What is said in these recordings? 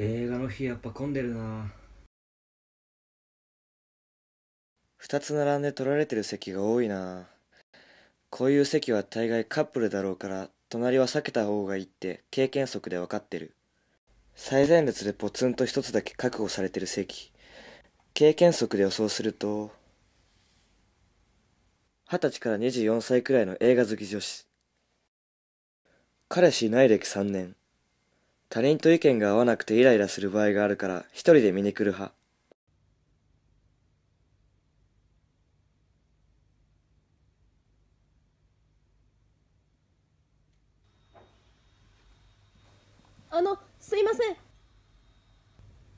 映画の日やっぱ混んでるな2つ並んで取られてる席が多いなこういう席は大概カップルだろうから隣は避けた方がいいって経験則で分かってる最前列でポツンと一つだけ確保されてる席経験則で予想すると二十歳から24歳くらいの映画好き女子彼氏いない歴3年他人と意見が合わなくてイライラする場合があるから一人で見に来る派。あの、すいません。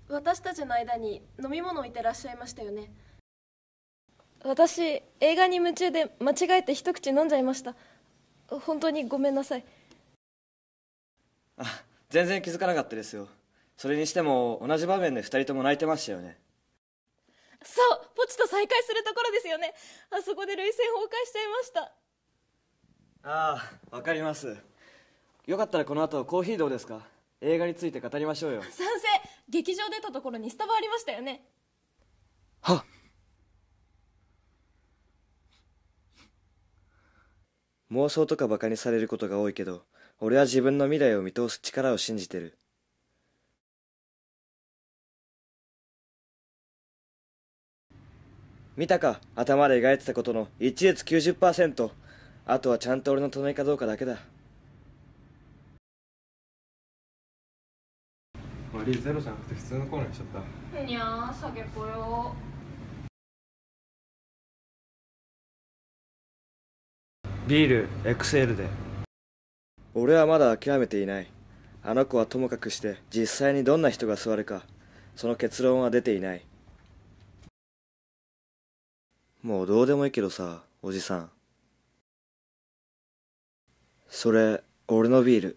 私たちの間に飲み物置いてらっしゃいましたよね。私、映画に夢中で間違えて一口飲んじゃいました。本当にごめんなさい。全然気づかなかったですよそれにしても同じ場面で2人とも泣いてましたよねそうポチと再会するところですよねあそこで涙腺崩壊しちゃいましたああわかりますよかったらこの後コーヒーどうですか映画について語りましょうよ賛成劇場出たところにスタバありましたよね妄想とか馬鹿にされることが多いけど、俺は自分の未来を見通す力を信じてる。見たか頭で描いてたことの一列90%。あとはちゃんと俺の隣かどうかだけだ。割りゼロじゃなくて普通のコーナーにしちゃった。にゃー、下げぽよ。ビール XL で俺はまだ諦めていないあの子はともかくして実際にどんな人が座るかその結論は出ていないもうどうでもいいけどさおじさんそれ俺のビール